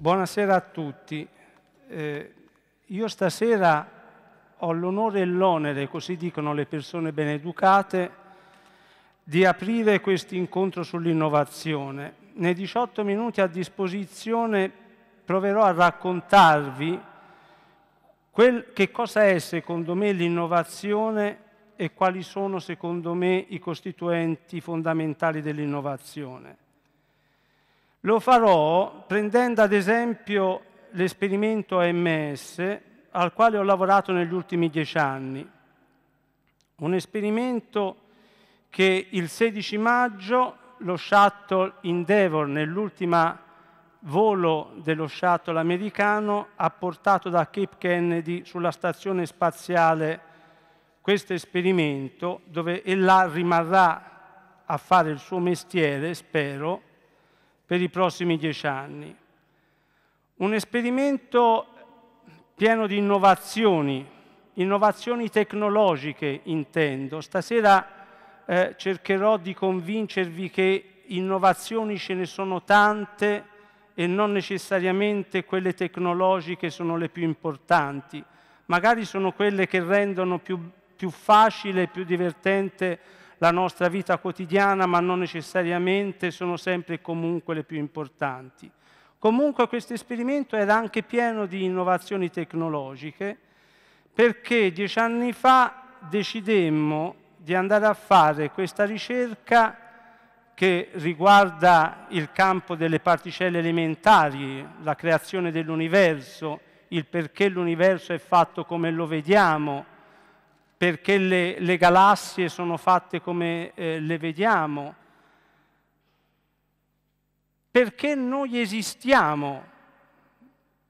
Buonasera a tutti. Eh, io stasera ho l'onore e l'onere, così dicono le persone ben educate, di aprire questo incontro sull'innovazione. Nei 18 minuti a disposizione proverò a raccontarvi quel, che cosa è secondo me l'innovazione e quali sono secondo me i costituenti fondamentali dell'innovazione. Lo farò prendendo ad esempio l'esperimento AMS al quale ho lavorato negli ultimi dieci anni. Un esperimento che il 16 maggio lo shuttle Endeavour nell'ultimo volo dello shuttle americano ha portato da Cape Kennedy sulla stazione spaziale questo esperimento dove ella rimarrà a fare il suo mestiere, spero, per i prossimi dieci anni. Un esperimento pieno di innovazioni, innovazioni tecnologiche intendo. Stasera eh, cercherò di convincervi che innovazioni ce ne sono tante e non necessariamente quelle tecnologiche sono le più importanti, magari sono quelle che rendono più, più facile, più divertente la nostra vita quotidiana, ma non necessariamente sono sempre e comunque le più importanti. Comunque questo esperimento era anche pieno di innovazioni tecnologiche, perché dieci anni fa decidemmo di andare a fare questa ricerca che riguarda il campo delle particelle elementari, la creazione dell'universo, il perché l'universo è fatto come lo vediamo, perché le, le galassie sono fatte come eh, le vediamo, perché noi esistiamo.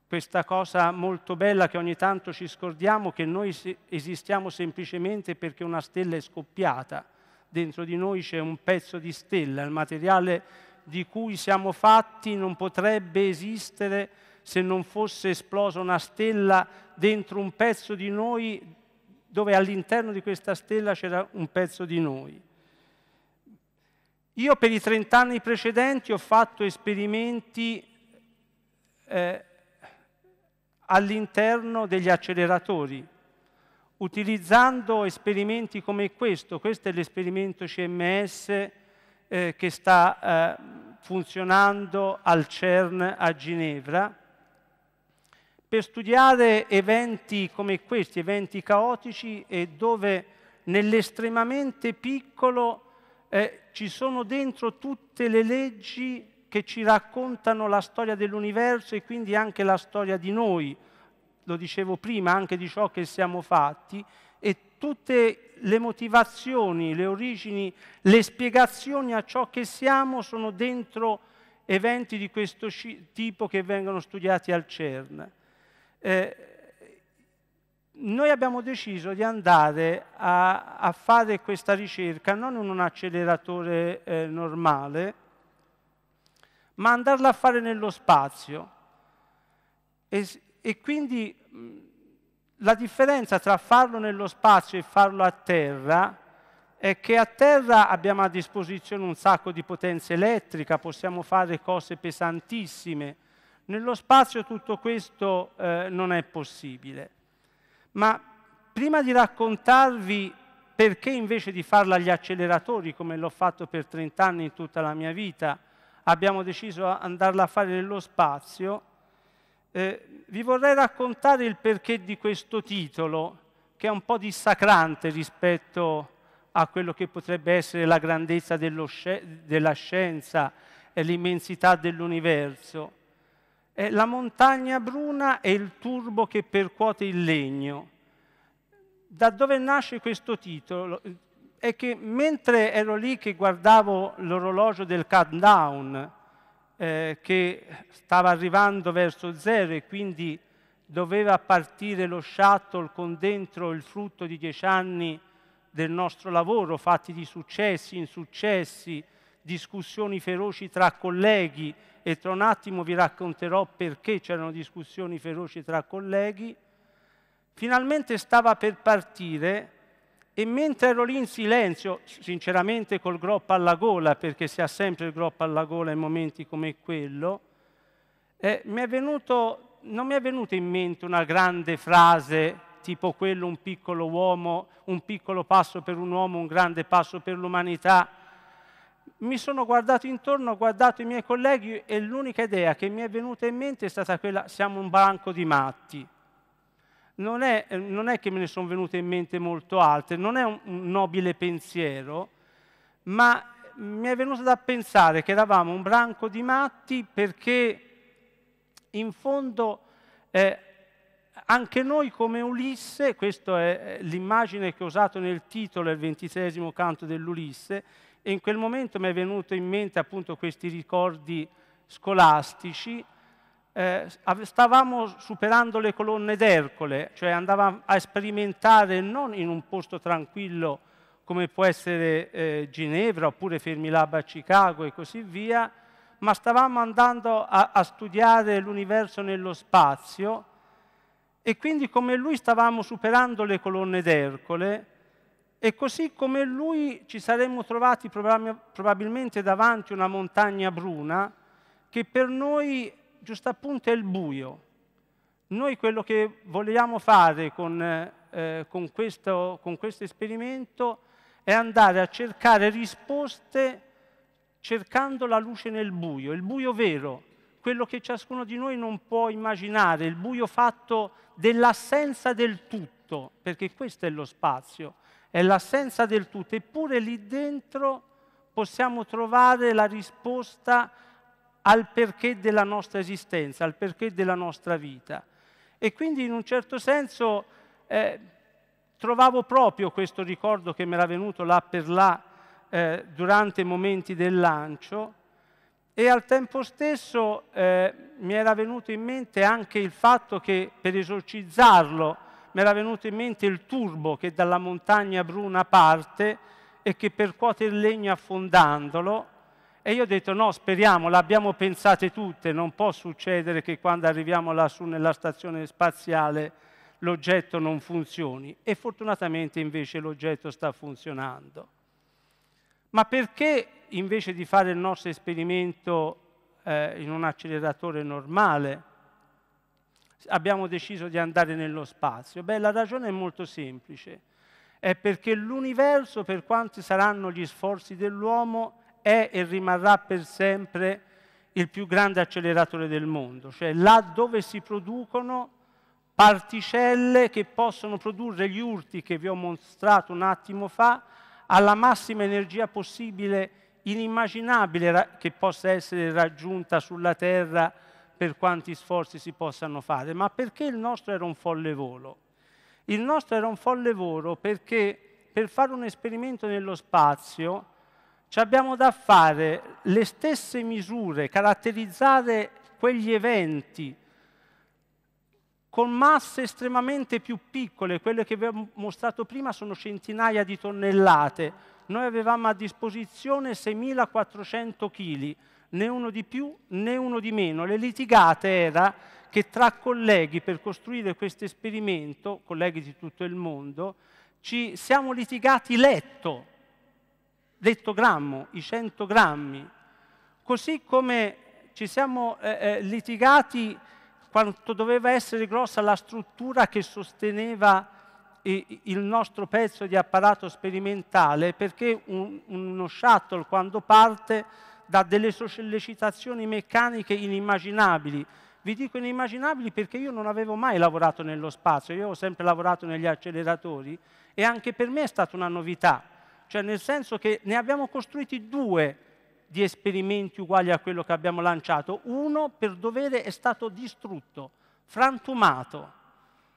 Questa cosa molto bella che ogni tanto ci scordiamo, che noi esistiamo semplicemente perché una stella è scoppiata. Dentro di noi c'è un pezzo di stella, il materiale di cui siamo fatti non potrebbe esistere se non fosse esplosa una stella dentro un pezzo di noi dove all'interno di questa stella c'era un pezzo di noi. Io per i 30 anni precedenti ho fatto esperimenti eh, all'interno degli acceleratori, utilizzando esperimenti come questo. Questo è l'esperimento CMS eh, che sta eh, funzionando al CERN a Ginevra per studiare eventi come questi, eventi caotici, e dove nell'estremamente piccolo eh, ci sono dentro tutte le leggi che ci raccontano la storia dell'universo e quindi anche la storia di noi, lo dicevo prima, anche di ciò che siamo fatti, e tutte le motivazioni, le origini, le spiegazioni a ciò che siamo sono dentro eventi di questo tipo che vengono studiati al CERN eh, noi abbiamo deciso di andare a, a, fare questa ricerca non in un acceleratore eh, normale, ma andarla a fare nello spazio. E, e quindi mh, la differenza tra farlo nello spazio e farlo a terra è che a terra abbiamo a disposizione un sacco di potenza elettrica, possiamo fare cose pesantissime, nello spazio tutto questo eh, non è possibile. Ma prima di raccontarvi perché invece di farla agli acceleratori, come l'ho fatto per 30 anni in tutta la mia vita, abbiamo deciso di andarla a fare nello spazio, eh, vi vorrei raccontare il perché di questo titolo, che è un po' dissacrante rispetto a quello che potrebbe essere la grandezza sci della scienza e l'immensità dell'universo eh, la montagna bruna e il turbo che percuote il legno. Da dove nasce questo titolo? È che mentre ero lì che guardavo l'orologio del countdown, eh, che stava arrivando verso zero e quindi doveva partire lo shuttle con dentro il frutto di dieci anni del nostro lavoro, fatti di successi, insuccessi, discussioni feroci tra colleghi e tra un attimo vi racconterò perché c'erano discussioni feroci tra colleghi, finalmente stava per partire e mentre ero lì in silenzio, sinceramente col groppo alla gola, perché si ha sempre il groppo alla gola in momenti come quello, eh, mi venuto, non mi è venuta in mente una grande frase tipo quello un piccolo uomo, un piccolo passo per un uomo, un grande passo per l'umanità, mi sono guardato intorno, ho guardato i miei colleghi e l'unica idea che mi è venuta in mente è stata quella siamo un banco di matti. Non è, eh, non è che me ne sono venute in mente molto altre, non è un, un nobile pensiero, ma mi è venuto da pensare che eravamo un branco di matti perché in fondo eh, anche noi come Ulisse, questa è eh, l'immagine che ho usato nel titolo, il ventitresimo canto dell'Ulisse, e in quel momento mi è venuto in mente appunto questi ricordi scolastici. Eh, stavamo superando le colonne d'Ercole, cioè andavamo a sperimentare non in un posto tranquillo come può essere eh, Ginevra oppure Fermilab a Chicago e così via, ma stavamo andando a, a studiare l'universo nello spazio e quindi come lui stavamo superando le colonne d'Ercole e così come lui ci saremmo trovati probabilmente davanti a una montagna bruna che per noi giusto appunto è il buio. Noi quello che vogliamo fare con, eh, con, questo, con questo esperimento è andare a cercare risposte cercando la luce nel buio, il buio vero, quello che ciascuno di noi non può immaginare, il buio fatto dell'assenza del tutto, perché questo è lo spazio, è l'assenza del tutto, eppure lì dentro possiamo trovare la risposta al perché della nostra esistenza, al perché della nostra vita. E quindi in un certo senso eh, trovavo proprio questo ricordo che mi era venuto là per là eh, durante i momenti del lancio, e al tempo stesso eh, mi era venuto in mente anche il fatto che per esorcizzarlo mi era venuto in mente il turbo che dalla montagna bruna parte e che percuote il legno affondandolo e io ho detto no, speriamo, l'abbiamo pensate tutte, non può succedere che quando arriviamo lassù nella stazione spaziale l'oggetto non funzioni e fortunatamente invece l'oggetto sta funzionando. Ma perché invece di fare il nostro esperimento eh, in un acceleratore normale abbiamo deciso di andare nello spazio? Beh, la ragione è molto semplice. È perché l'universo, per quanti saranno gli sforzi dell'uomo, è e rimarrà per sempre il più grande acceleratore del mondo, cioè là dove si producono particelle che possono produrre gli urti che vi ho mostrato un attimo fa, alla massima energia possibile, inimmaginabile che possa essere raggiunta sulla Terra per quanti sforzi si possano fare, ma perché il nostro era un folle volo? Il nostro era un folle volo perché per fare un esperimento nello spazio ci abbiamo da fare le stesse misure, caratterizzare quegli eventi, con masse estremamente più piccole, quelle che vi ho mostrato prima sono centinaia di tonnellate, noi avevamo a disposizione 6.400 kg, né uno di più né uno di meno. Le litigate era che tra colleghi per costruire questo esperimento, colleghi di tutto il mondo, ci siamo litigati letto, lettogrammo, i 100 grammi, così come ci siamo eh, eh litigati quanto doveva essere grossa la struttura che sosteneva il nostro pezzo di apparato sperimentale, perché un, uno shuttle quando parte dà delle sollecitazioni meccaniche inimmaginabili. Vi dico inimmaginabili perché io non avevo mai lavorato nello spazio, io ho sempre lavorato negli acceleratori e anche per me è stata una novità, cioè nel senso che ne abbiamo costruiti due di esperimenti uguali a quello che abbiamo lanciato, uno per dovere è stato distrutto, frantumato,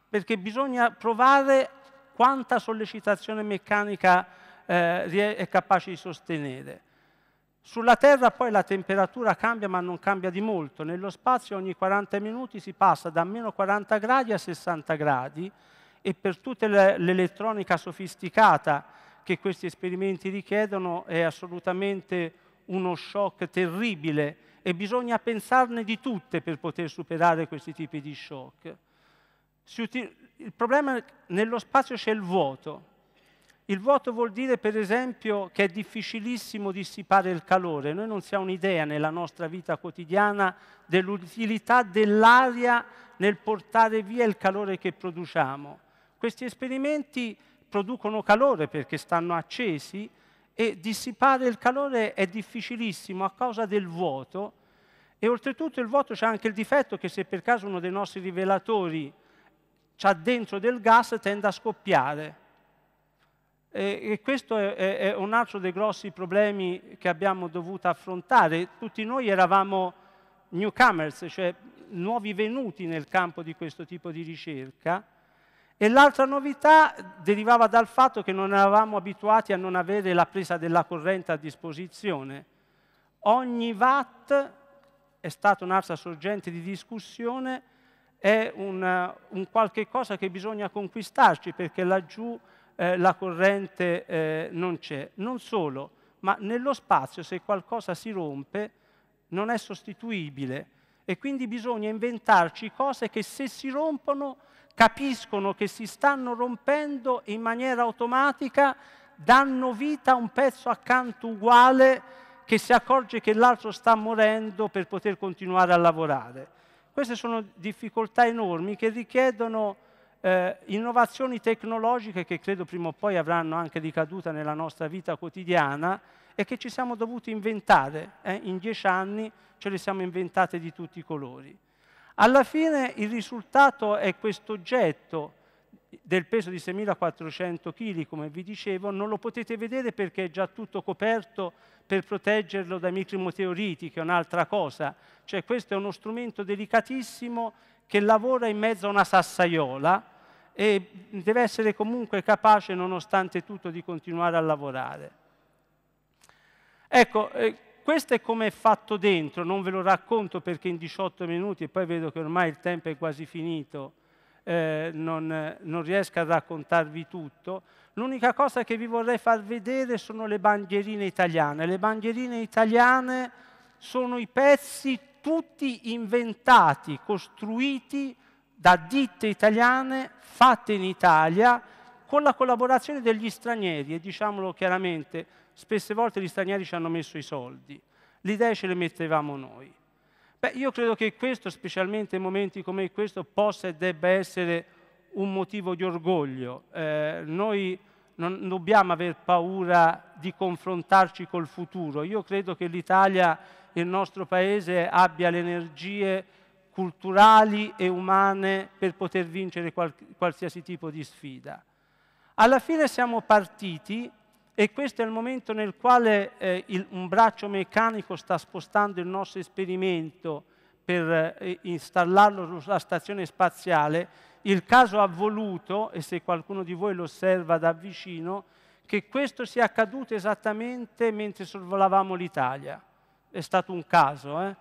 perché bisogna provare quanta sollecitazione meccanica eh, è capace di sostenere. Sulla Terra poi la temperatura cambia ma non cambia di molto, nello spazio ogni 40 minuti si passa da meno 40 gradi a 60 gradi e per tutta l'elettronica sofisticata che questi esperimenti richiedono è assolutamente uno shock terribile e bisogna pensarne di tutte per poter superare questi tipi di shock. Il problema è che nello spazio c'è il vuoto. Il vuoto vuol dire, per esempio, che è difficilissimo dissipare il calore. Noi non siamo un'idea nella nostra vita quotidiana dell'utilità dell'aria nel portare via il calore che produciamo. Questi esperimenti producono calore perché stanno accesi, e dissipare il calore è difficilissimo a causa del vuoto e oltretutto il vuoto c'è anche il difetto che se per caso uno dei nostri rivelatori c'ha dentro del gas tende a scoppiare. E, e questo è, è, è, un altro dei grossi problemi che abbiamo dovuto affrontare. Tutti noi eravamo newcomers, cioè nuovi venuti nel campo di questo tipo di ricerca e l'altra novità derivava dal fatto che non eravamo abituati a non avere la presa della corrente a disposizione. Ogni watt è stata un'altra sorgente di discussione, è un, eh, un, qualche cosa che bisogna conquistarci perché laggiù eh, la corrente eh, non c'è. Non solo, ma nello spazio se qualcosa si rompe non è sostituibile e quindi bisogna inventarci cose che se si rompono capiscono che si stanno rompendo in maniera automatica, danno vita a un pezzo accanto uguale che si accorge che l'altro sta morendo per poter continuare a lavorare. Queste sono difficoltà enormi che richiedono eh, innovazioni tecnologiche che credo prima o poi avranno anche ricaduta nella nostra vita quotidiana e che ci siamo dovuti inventare. Eh? In dieci anni ce le siamo inventate di tutti i colori. Alla fine il risultato è questo oggetto del peso di 6.400 kg, come vi dicevo, non lo potete vedere perché è già tutto coperto per proteggerlo dai micrometeoriti, che è un'altra cosa. Cioè questo è uno strumento delicatissimo che lavora in mezzo a una sassaiola e deve essere comunque capace, nonostante tutto, di continuare a lavorare. Ecco, eh, questo è come è fatto dentro, non ve lo racconto perché in 18 minuti, e poi vedo che ormai il tempo è quasi finito, eh, non, non, riesco a raccontarvi tutto. L'unica cosa che vi vorrei far vedere sono le bandierine italiane. Le bandierine italiane sono i pezzi tutti inventati, costruiti da ditte italiane, fatte in Italia, con la collaborazione degli stranieri, e diciamolo chiaramente, spesse volte gli stranieri ci hanno messo i soldi, le idee ce le mettevamo noi. Beh, io credo che questo, specialmente in momenti come questo, possa e debba essere un motivo di orgoglio. Eh, noi non dobbiamo aver paura di confrontarci col futuro. Io credo che l'Italia, il nostro Paese, abbia le energie culturali e umane per poter vincere qualsiasi tipo di sfida. Alla fine siamo partiti e questo è il momento nel quale eh, il, un braccio meccanico sta spostando il nostro esperimento per eh, installarlo sulla stazione spaziale. Il caso ha voluto, e se qualcuno di voi lo osserva da vicino, che questo sia accaduto esattamente mentre sorvolavamo l'Italia. È stato un caso. Eh?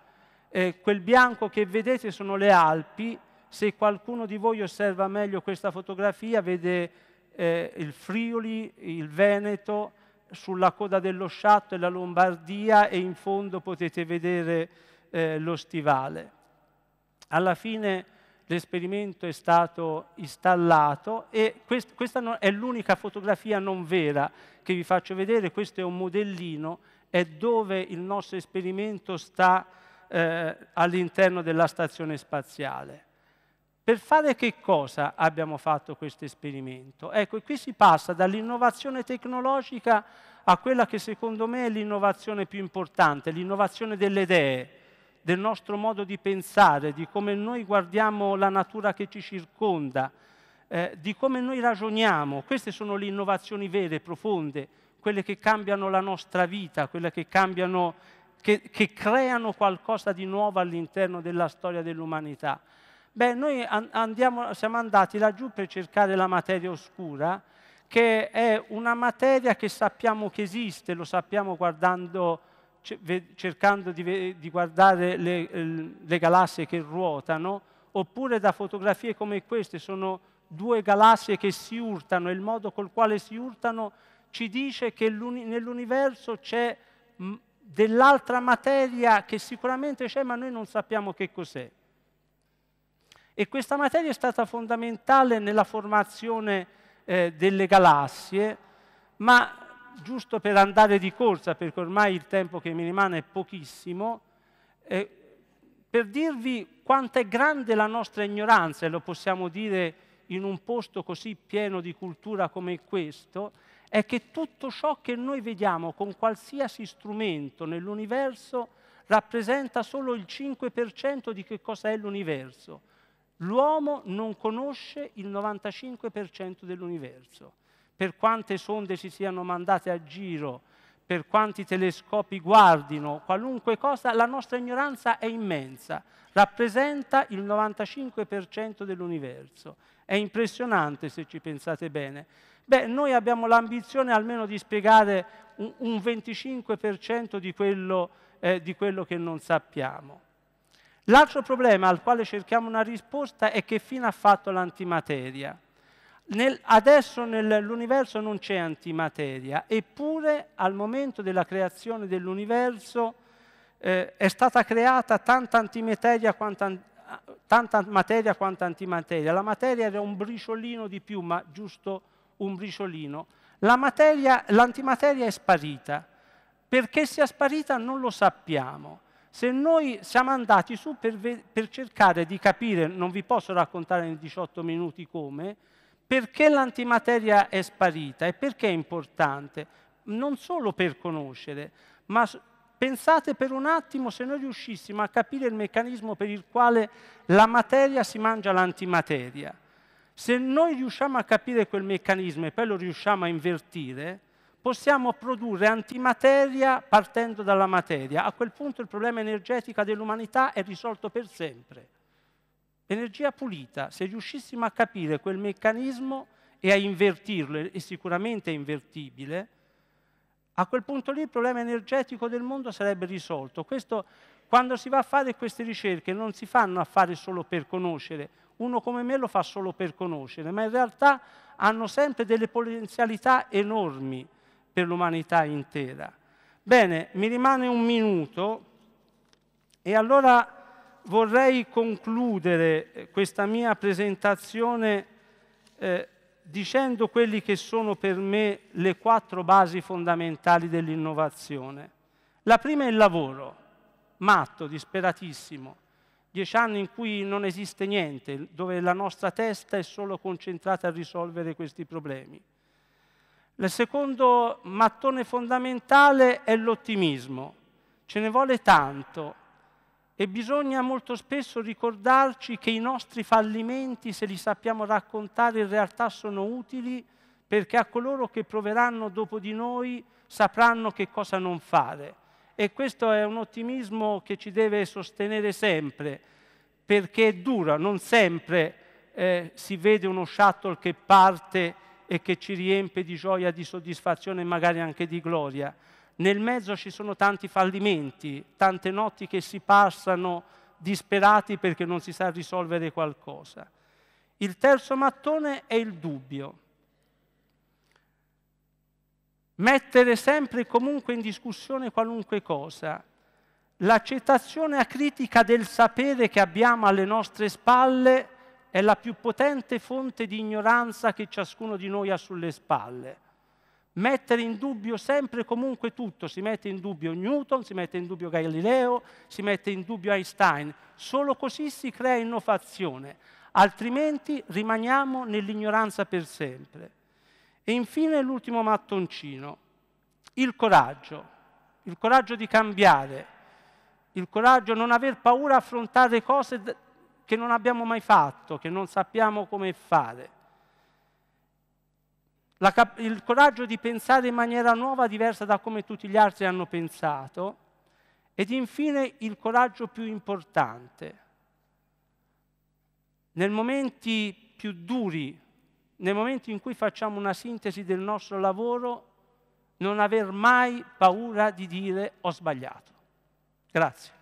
Eh, quel bianco che vedete sono le Alpi. Se qualcuno di voi osserva meglio questa fotografia, vede eh, il Friuli, il Veneto, sulla coda dello Sciatto e la Lombardia e in fondo potete vedere eh, lo stivale. Alla fine l'esperimento è stato installato e quest questa è l'unica fotografia non vera che vi faccio vedere, questo è un modellino, è dove il nostro esperimento sta eh, all'interno della stazione spaziale. Per fare che cosa abbiamo fatto questo esperimento? Ecco, qui si passa dall'innovazione tecnologica a quella che secondo me è l'innovazione più importante, l'innovazione delle idee, del nostro modo di pensare, di come noi guardiamo la natura che ci circonda, eh, di come noi ragioniamo. Queste sono le innovazioni vere, profonde, quelle che cambiano la nostra vita, quelle che cambiano, che, che creano qualcosa di nuovo all'interno della storia dell'umanità. Beh, noi andiamo, siamo andati laggiù per cercare la materia oscura, che è una materia che sappiamo che esiste, lo sappiamo guardando, cercando di, di guardare le, le galassie che ruotano, oppure da fotografie come queste, sono due galassie che si urtano, e il modo col quale si urtano ci dice che nell'universo c'è dell'altra materia che sicuramente c'è, ma noi non sappiamo che cos'è. E questa materia è stata fondamentale nella formazione eh, delle galassie, ma giusto per andare di corsa, perché ormai il tempo che mi rimane è pochissimo, eh, per dirvi quanto è grande la nostra ignoranza, e lo possiamo dire in un posto così pieno di cultura come questo, è che tutto ciò che noi vediamo con qualsiasi strumento nell'universo rappresenta solo il 5% di che cosa è l'universo. L'uomo non conosce il 95% dell'universo. Per quante sonde si siano mandate a giro, per quanti telescopi guardino, qualunque cosa, la nostra ignoranza è immensa, rappresenta il 95% dell'universo. È impressionante se ci pensate bene. Beh, noi abbiamo l'ambizione almeno di spiegare un, 25% di quello, eh, di quello che non sappiamo. L'altro problema al quale cerchiamo una risposta è che fine ha fatto l'antimateria. Nel, adesso nell'universo non c'è antimateria, eppure al momento della creazione dell'universo eh, è stata creata tanta antimateria quanta, an, tanta materia quanto antimateria. La materia era un briciolino di più, ma giusto un briciolino. l'antimateria è sparita. Perché sia sparita non lo sappiamo se noi siamo andati su per, per, cercare di capire, non vi posso raccontare in 18 minuti come, perché l'antimateria è sparita e perché è importante, non solo per conoscere, ma pensate per un attimo se noi riuscissimo a capire il meccanismo per il quale la materia si mangia l'antimateria. Se noi riusciamo a capire quel meccanismo e poi lo riusciamo a invertire, possiamo produrre antimateria partendo dalla materia. A quel punto il problema energetico dell'umanità è risolto per sempre. Energia pulita, se riuscissimo a capire quel meccanismo e a invertirlo, e sicuramente è invertibile, a quel punto lì il problema energetico del mondo sarebbe risolto. Questo, quando si va a fare queste ricerche non si fanno a fare solo per conoscere, uno come me lo fa solo per conoscere, ma in realtà hanno sempre delle potenzialità enormi per l'umanità intera. Bene, mi rimane un minuto e allora vorrei concludere eh, questa mia presentazione eh, dicendo quelli che sono per me le quattro basi fondamentali dell'innovazione. La prima è il lavoro, matto, disperatissimo, dieci anni in cui non esiste niente, dove la nostra testa è solo concentrata a risolvere questi problemi. Il secondo mattone fondamentale è l'ottimismo. Ce ne vuole tanto e bisogna molto spesso ricordarci che i nostri fallimenti, se li sappiamo raccontare, in realtà sono utili perché a coloro che proveranno dopo di noi sapranno che cosa non fare. E questo è un ottimismo che ci deve sostenere sempre, perché è dura, non sempre eh, si vede uno shuttle che parte e che ci riempie di gioia, di soddisfazione e magari anche di gloria. Nel mezzo ci sono tanti fallimenti, tante notti che si passano disperati perché non si sa risolvere qualcosa. Il terzo mattone è il dubbio. Mettere sempre e comunque in discussione qualunque cosa. L'accettazione a critica del sapere che abbiamo alle nostre spalle è la più potente fonte di ignoranza che ciascuno di noi ha sulle spalle. Mettere in dubbio sempre e comunque tutto, si mette in dubbio Newton, si mette in dubbio Galileo, si mette in dubbio Einstein, solo così si crea innovazione, altrimenti rimaniamo nell'ignoranza per sempre. E infine l'ultimo mattoncino, il coraggio, il coraggio di cambiare, il coraggio di non aver paura a affrontare cose che non abbiamo mai fatto, che non sappiamo come fare. Cap- il coraggio di pensare in maniera nuova, diversa da come tutti gli altri hanno pensato. Ed infine il coraggio più importante. Nei momenti più duri, nei momenti in cui facciamo una sintesi del nostro lavoro, non aver mai paura di dire ho sbagliato. Grazie.